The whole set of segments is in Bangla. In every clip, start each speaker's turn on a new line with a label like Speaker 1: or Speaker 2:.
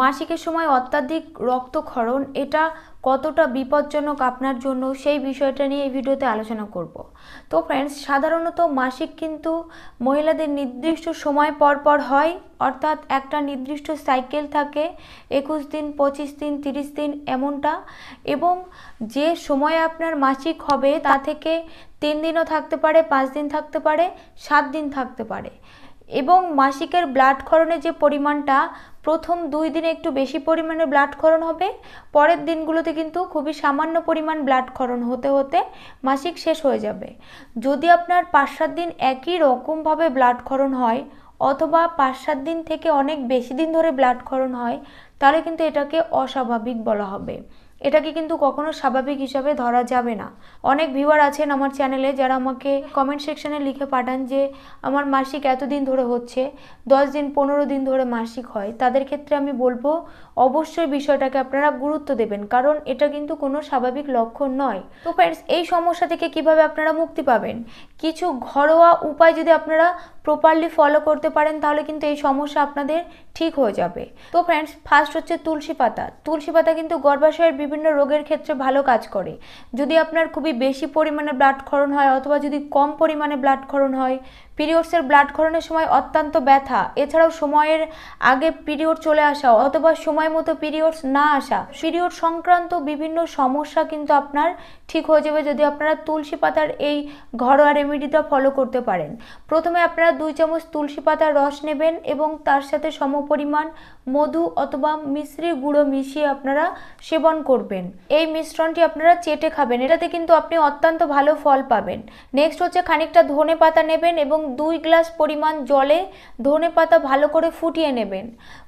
Speaker 1: মাসিকের সময় অত্যাধিক রক্তক্ষরণ এটা কতটা বিপজ্জনক আপনার জন্য সেই বিষয়টা নিয়ে এই ভিডিওতে আলোচনা করব তো ফ্রেন্ডস সাধারণত মাসিক কিন্তু মহিলাদের নির্দিষ্ট সময় পর পর হয় অর্থাৎ একটা নির্দিষ্ট সাইকেল থাকে একুশ দিন পঁচিশ দিন তিরিশ দিন এমনটা এবং যে সময়ে আপনার মাসিক হবে তা থেকে তিন দিনও থাকতে পারে পাঁচ দিন থাকতে পারে সাত দিন থাকতে পারে এবং মাসিকের ব্লাড ক্ষরণের যে পরিমাণটা প্রথম দুই দিনে একটু বেশি পরিমাণে ব্লাড ক্ষরণ হবে পরের দিনগুলোতে কিন্তু খুবই সামান্য পরিমাণ ব্লাড ক্ষরণ হতে হতে মাসিক শেষ হয়ে যাবে যদি আপনার পাঁচ সাত দিন একই রকমভাবে ব্লাড ক্ষরণ হয় অথবা পাঁচ সাত দিন থেকে অনেক বেশি দিন ধরে ব্লাড ক্ষরণ হয় তাহলে কিন্তু এটাকে অস্বাভাবিক বলা হবে এটাকে কিন্তু কখনো স্বাভাবিক হিসাবে ধরা যাবে না অনেক ভিউয়ার আছেন আমার চ্যানেলে যারা আমাকে কমেন্ট সেকশনে লিখে পাঠান যে আমার মাসিক এতদিন ধরে হচ্ছে দশ দিন পনেরো দিন ধরে মাসিক হয় তাদের ক্ষেত্রে আমি বলবো অবশ্যই বিষয়টাকে আপনারা গুরুত্ব দেবেন কারণ এটা কিন্তু কোনো স্বাভাবিক লক্ষণ নয় তো ফ্রেন্ডস এই সমস্যা থেকে কিভাবে আপনারা মুক্তি পাবেন কিছু ঘরোয়া উপায় যদি আপনারা প্রপারলি ফলো করতে পারেন তাহলে কিন্তু এই সমস্যা আপনাদের ঠিক হয়ে যাবে তো ফ্রেন্ডস ফার্স্ট হচ্ছে তুলসী পাতা তুলসী পাতা কিন্তু গর্ভাশয়ের বিভিন্ন রোগের ক্ষেত্রে ভালো কাজ করে যদি আপনার খুবই বেশি পরিমাণে ব্লাড ক্ষরণ হয় অথবা যদি কম পরিমাণে ব্লাড ক্ষরণ হয় পিরিয়ডসের ব্লাড ক্ষরণের সময় অত্যন্ত ব্যথা এছাড়াও সময়ের আগে পিরিয়ড চলে আসা অথবা সময় মতো পিরিয়ডস না আসা পিরিয়ড সংক্রান্ত বিভিন্ন সমস্যা কিন্তু আপনার ঠিক হয়ে যাবে যদি আপনারা তুলসী পাতার এই ঘরোয়া রেমেডিটা ফলো করতে পারেন প্রথমে আপনারা দুই চামচ তুলসী পাতার রস নেবেন এবং তার সাথে সমপরিমাণ মধু অথবা মিশ্রি গুঁড়ো মিশিয়ে আপনারা সেবন করবেন এই মিশ্রণটি আপনারা চেটে খাবেন এটাতে কিন্তু আপনি অত্যন্ত ভালো ফল পাবেন নেক্সট হচ্ছে খানিকটা ধনে পাতা নেবেন এবং দুই গ্লাস পরিমাণ জলে ধনে পাতা ভালো করে ফুটিয়ে নেবেন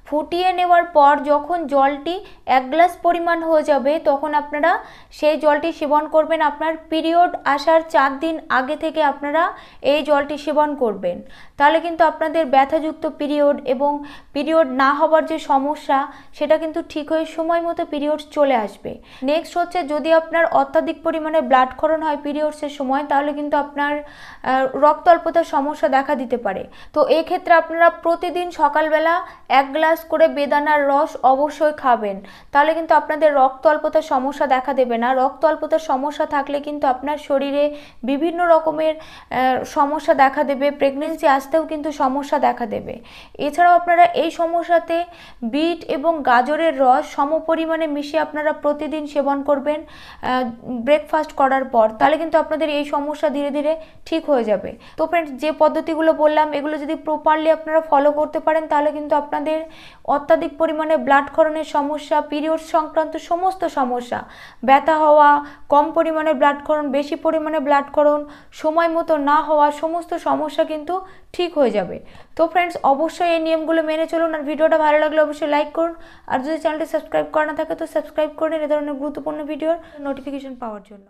Speaker 1: ফুটিয়ে নেওয়ার পর যখন জলটি এক গ্লাস পরিমাণ হয়ে যাবে তখন আপনারা সেই জলটি সেবন করবেন আপনার পিরিয়ড আসার চার দিন আগে থেকে আপনারা এই জলটি সেবন করবেন তাহলে কিন্তু আপনাদের ব্যথাযুক্ত পিরিয়ড এবং পিরিয়ড না হওয়ার যে সমস্যা সেটা কিন্তু ঠিক হয়ে সময় মতো পিরিয়ড চলে আসবে নেক্সট হচ্ছে যদি আপনার অত্যাধিক পরিমাণে ব্লাডক্ষরণ হয় পিরিয়ডসের সময় তাহলে কিন্তু আপনার রক্ত অল্পতার সমস্যা দেখা দিতে পারে তো এক্ষেত্রে আপনারা প্রতিদিন সকালবেলা এক গ্লাস গ্লাস করে বেদানার রস অবশ্যই খাবেন তাহলে কিন্তু আপনাদের রক্ত অল্পতার সমস্যা দেখা দেবে না রক্ত অল্পতার সমস্যা থাকলে কিন্তু আপনার শরীরে বিভিন্ন রকমের সমস্যা দেখা দেবে প্রেগনেন্সি আসতেও কিন্তু সমস্যা দেখা দেবে এছাড়াও আপনারা এই সমস্যাতে বিট এবং গাজরের রস সমপরিমাণে মিশিয়ে আপনারা প্রতিদিন সেবন করবেন ব্রেকফাস্ট করার পর তাহলে কিন্তু আপনাদের এই সমস্যা ধীরে ধীরে ঠিক হয়ে যাবে তো ফ্রেন্ডস যে পদ্ধতিগুলো বললাম এগুলো যদি প্রপারলি আপনারা ফলো করতে পারেন তাহলে কিন্তু আপনাদের অত্যাধিক পরিমাণে ব্লাড ক্ষরণের সমস্যা পিরিয়ড সংক্রান্ত সমস্ত সমস্যা ব্যথা হওয়া কম পরিমাণে ব্লাড ক্ষরণ বেশি পরিমাণে ব্লাড ক্ষরণ সময় মতো না হওয়া সমস্ত সমস্যা কিন্তু ঠিক হয়ে যাবে তো ফ্রেন্ডস অবশ্যই এই নিয়মগুলো মেনে চলুন আর ভিডিওটা ভালো লাগলে অবশ্যই লাইক করুন আর যদি চ্যানেলটি সাবস্ক্রাইব করা না থাকে তো সাবস্ক্রাইব করুন এ ধরনের গুরুত্বপূর্ণ ভিডিওর নোটিফিকেশন পাওয়ার জন্য